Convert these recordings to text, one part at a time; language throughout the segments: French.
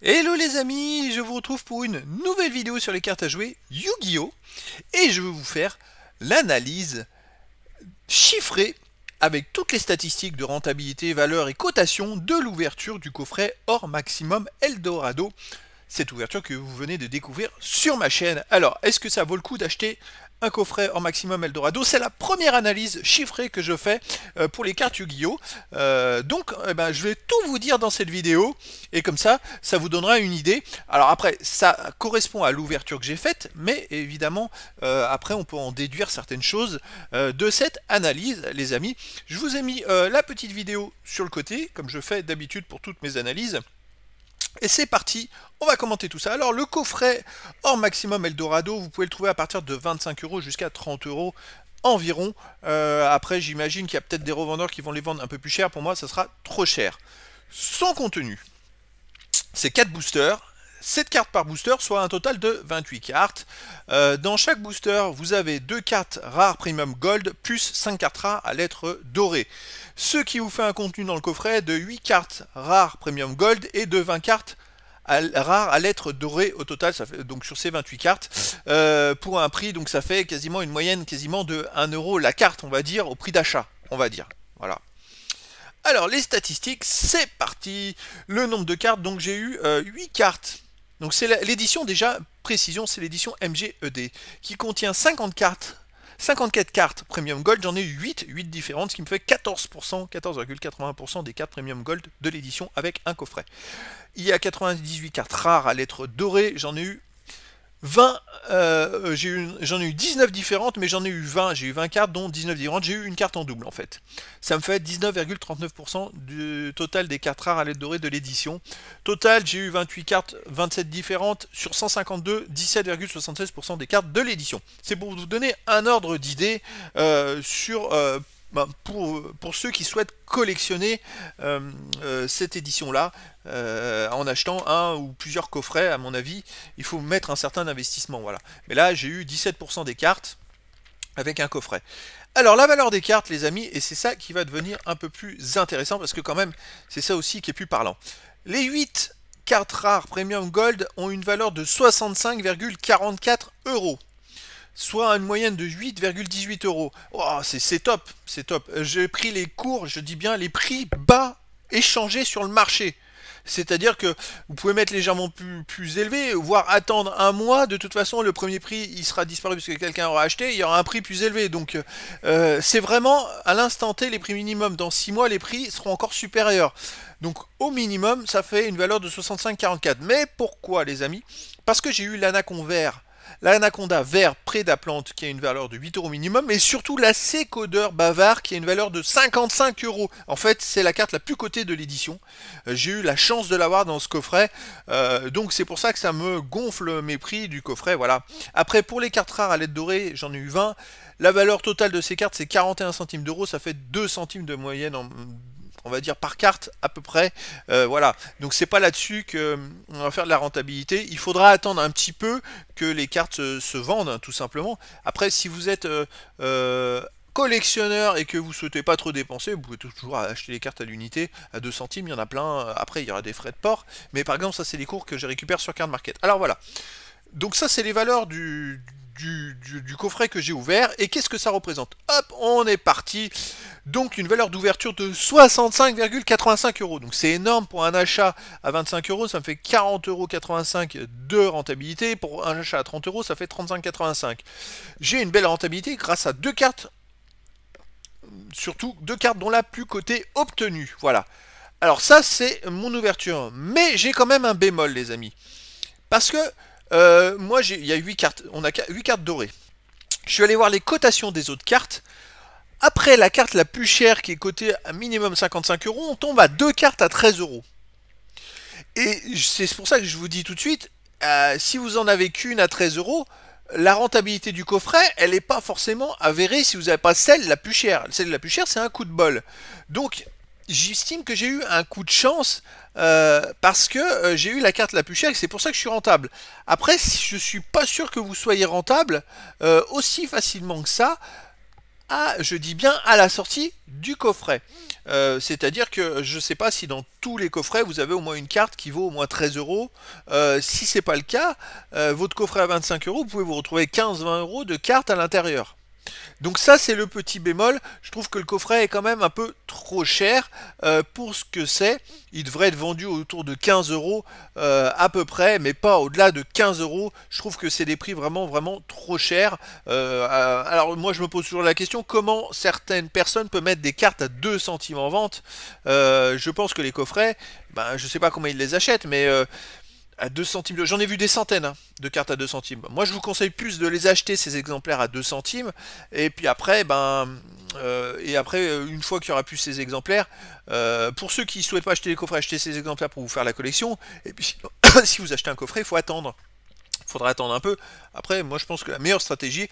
Hello les amis, je vous retrouve pour une nouvelle vidéo sur les cartes à jouer Yu-Gi-Oh! Et je vais vous faire l'analyse chiffrée avec toutes les statistiques de rentabilité, valeur et cotation de l'ouverture du coffret hors maximum Eldorado. Cette ouverture que vous venez de découvrir sur ma chaîne. Alors, est-ce que ça vaut le coup d'acheter un coffret en maximum Eldorado. C'est la première analyse chiffrée que je fais euh, pour les cartes Yu-Gi-Oh! Euh, donc eh ben, je vais tout vous dire dans cette vidéo et comme ça, ça vous donnera une idée. Alors après, ça correspond à l'ouverture que j'ai faite, mais évidemment, euh, après on peut en déduire certaines choses de cette analyse, les amis. Je vous ai mis la petite vidéo sur le côté, comme je fais d'habitude pour toutes mes analyses. Et c'est parti, on va commenter tout ça. Alors le coffret hors maximum Eldorado, vous pouvez le trouver à partir de 25 euros jusqu'à 30 euros environ. Euh, après j'imagine qu'il y a peut-être des revendeurs qui vont les vendre un peu plus cher. Pour moi, ça sera trop cher. sans contenu, c'est 4 boosters, 7 cartes par booster, soit un total de 28 cartes. Euh, dans chaque booster, vous avez 2 cartes rares premium gold, plus 5 cartes rares à lettres dorées. Ce qui vous fait un contenu dans le coffret de 8 cartes rares premium gold et de 20 cartes rares à lettres dorées au total, donc sur ces 28 cartes, euh, pour un prix, donc ça fait quasiment une moyenne quasiment de 1 euro la carte, on va dire, au prix d'achat, on va dire. Voilà. Alors les statistiques, c'est parti Le nombre de cartes, donc j'ai eu euh, huit 8 cartes donc c'est l'édition déjà, précision, c'est l'édition MGED, qui contient 50 cartes 54 cartes Premium Gold, j'en ai 8, 8 différentes, ce qui me fait 14%, 14,80% des cartes Premium Gold de l'édition avec un coffret. Il y a 98 cartes rares à lettres dorées, j'en ai eu 20, euh, j'en ai, eu 19 différentes, mais j'en ai eu 20. J'ai eu 20 cartes, dont 19 différentes. J'ai eu une carte en double, en fait. Ça me fait 19,39% du total des cartes rares à l'aide dorée de l'édition. Total, j'ai eu 28 cartes, 27 différentes, sur 152, 17,76% des cartes de l'édition. C'est pour vous donner un ordre d'idée euh, sur... Euh, bah, pour, ceux qui souhaitent collectionner euh, euh, cette édition-là euh, en achetant un ou plusieurs coffrets, à mon avis, il faut mettre un certain investissement. Voilà. Mais là, j'ai eu 17% des cartes avec un coffret. Alors la valeur des cartes les amis, et c'est ça qui va devenir un peu plus intéressant parce que quand même c'est ça aussi qui est plus parlant. Les 8 cartes rares Premium Gold ont une valeur de 65,44 euros soit une moyenne de 8,18 euros. Oh, c'est top, c'est top. Euh, j'ai pris les cours, je dis bien les prix bas échangés sur le marché. C'est-à-dire que vous pouvez mettre légèrement plus, plus élevé, voire attendre un mois. De toute façon, le premier prix, il sera disparu parce que quelqu'un aura acheté. Il y aura un prix plus élevé. Donc, euh, c'est vraiment à l'instant T les prix minimums. Dans 6 mois, les prix seront encore supérieurs. Donc, au minimum, ça fait une valeur de 65,44. Mais pourquoi, les amis Parce que j'ai eu l'anacon vert l'anaconda vert près d'Aplante qui a une valeur de 8 euros minimum, et surtout la Codeur bavard qui a une valeur de 55 euros. En fait, c'est la carte la plus cotée de l'édition. Euh, j'ai eu la chance de l'avoir dans ce coffret, euh, donc c'est pour ça que ça me gonfle mes prix du coffret. Voilà. Après, pour les cartes rares à l'aide dorée, j'en ai eu 20. La valeur totale de ces cartes, c'est 41 centimes d'euros, ça fait 2 centimes de moyenne en on va dire par carte à peu près. Euh, voilà. Donc c'est pas là-dessus qu'on euh, va faire de la rentabilité. Il faudra attendre un petit peu que les cartes se, vendent, hein, tout simplement. Après, si vous êtes euh, collectionneur et que vous souhaitez pas trop dépenser, vous pouvez toujours acheter les cartes à l'unité à 2 centimes, il y en a plein. Après, il y aura des frais de port. Mais par exemple, ça c'est les cours que je récupère sur Card Market. Alors voilà. Donc ça c'est les valeurs du, du, coffret que j'ai ouvert. Et qu'est-ce que ça représente Hop, on est parti. Donc une valeur d'ouverture de 65,85 euros. Donc c'est énorme pour un achat à 25 euros, ça me fait 40,85 euros de rentabilité. Pour un achat à 30 euros, ça fait 35,85. J'ai une belle rentabilité grâce à deux cartes, surtout deux cartes dont la plus cotée obtenue. Voilà. Alors ça c'est mon ouverture. Mais j'ai quand même un bémol les amis. Parce que euh, moi, il y a 8 cartes. On a huit cartes dorées. Je suis allé voir les cotations des autres cartes. Après la carte la plus chère qui est cotée à minimum 55 euros, on tombe à deux cartes à 13 euros. Et c'est pour ça que je vous dis tout de suite, euh, si vous en avez qu'une à 13 euros, la rentabilité du coffret, elle n'est pas forcément avérée si vous n'avez pas celle la plus chère. Celle la plus chère, c'est un coup de bol. Donc, j'estime que j'ai eu un coup de chance euh, parce que euh, j'ai eu la carte la plus chère et c'est pour ça que je suis rentable. Après, si je suis pas sûr que vous soyez rentable euh, aussi facilement que ça. À, je dis bien à la sortie du coffret. C'est-à-dire que je ne sais pas si dans tous les coffrets vous avez au moins une carte qui vaut au moins 13 euros. Si c'est pas le cas, votre coffret à 25 euros, vous pouvez vous retrouver 15-20 euros de cartes à l'intérieur. Donc ça c'est le petit bémol, je trouve que le coffret est quand même un peu trop cher euh, pour ce que c'est. Il devrait être vendu autour de 15 euros euh, à peu près, mais pas au-delà de 15 euros. Je trouve que c'est des prix vraiment vraiment trop chers. Euh, alors moi je me pose toujours la question comment certaines personnes peuvent mettre des cartes à 2 centimes en vente. je pense que les coffrets, je ben, je sais pas comment ils les achètent, mais à 2 centimes. J'en ai vu des centaines hein, de cartes à 2 centimes. Moi, je vous conseille plus de les acheter ces exemplaires à 2 centimes. Et puis après, ben, euh, et après, euh, une fois qu'il y aura plus ces exemplaires, euh, pour ceux qui souhaitent pas acheter les coffrets, acheter ces exemplaires pour vous faire la collection. Et puis, si vous achetez un coffret, il faut attendre. Faudra attendre un peu. Après, moi, je pense que la meilleure stratégie,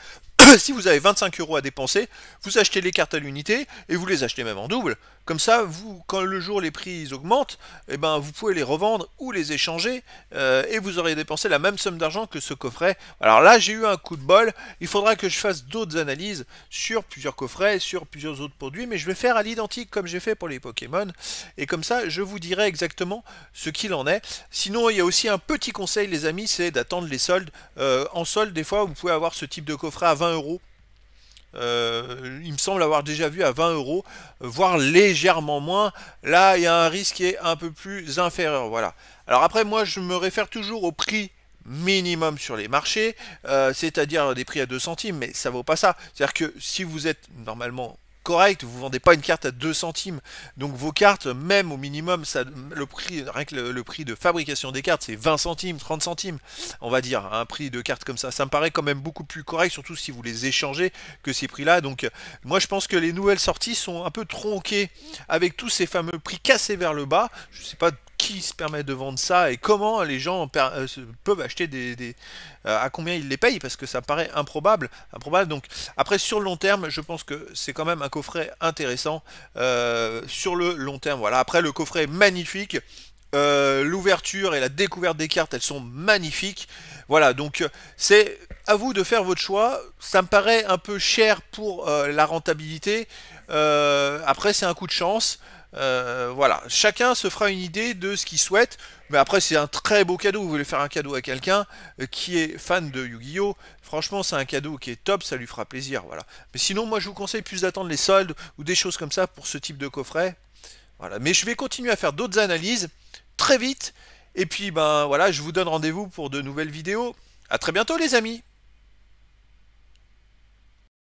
si vous avez 25 euros à dépenser, vous achetez les cartes à l'unité et vous les achetez même en double. Comme ça, vous, quand le jour les prix augmentent, eh ben, vous pouvez les revendre ou les échanger euh, et vous aurez dépensé la même somme d'argent que ce coffret. Alors là, j'ai eu un coup de bol. Il faudra que je fasse d'autres analyses sur plusieurs coffrets, sur plusieurs autres produits, mais je vais faire à l'identique comme j'ai fait pour les Pokémon. Et comme ça, je vous dirai exactement ce qu'il en est. Sinon, il y a aussi un petit conseil, les amis, c'est d'attendre les soldes. Euh, en solde, des fois, vous pouvez avoir ce type de coffret à 20 euh, il me semble avoir déjà vu à 20 euros, voire légèrement moins. Là, il y a un risque qui est un peu plus inférieur. Voilà. Alors après, moi, je me réfère toujours au prix minimum sur les marchés, euh, c'est-à-dire des prix à 2 centimes, mais ça vaut pas ça. C'est-à-dire que si vous êtes normalement correct, vous vendez pas une carte à 2 centimes. Donc vos cartes, même au minimum, ça, le prix, rien que le, prix de fabrication des cartes, c'est 20 centimes, 30 centimes, on va dire, un prix de carte comme ça. Ça me paraît quand même beaucoup plus correct, surtout si vous les échangez que ces prix-là. Donc euh, moi je pense que les nouvelles sorties sont un peu tronquées avec tous ces fameux prix cassés vers le bas. Je sais pas se permet de vendre ça et comment les gens euh, peuvent acheter des, euh, à combien ils les payent parce que ça paraît improbable, improbable. Donc après sur le long terme, je pense que c'est quand même un coffret intéressant euh, sur le long terme. Voilà. Après le coffret magnifique. l'ouverture et la découverte des cartes, elles sont magnifiques. Voilà, donc c'est à vous de faire votre choix. Ça me paraît un peu cher pour la rentabilité. après, c'est un coup de chance. Euh, voilà, chacun se fera une idée de ce qu'il souhaite, mais après c'est un très beau cadeau, vous voulez faire un cadeau à quelqu'un euh, qui est fan de Yu-Gi-Oh! Franchement c'est un cadeau qui est top, ça lui fera plaisir, voilà. Mais sinon moi je vous conseille plus d'attendre les soldes ou des choses comme ça pour ce type de coffret. Voilà, mais je vais continuer à faire d'autres analyses très vite, et puis ben voilà, je vous donne rendez-vous pour de nouvelles vidéos. À très bientôt les amis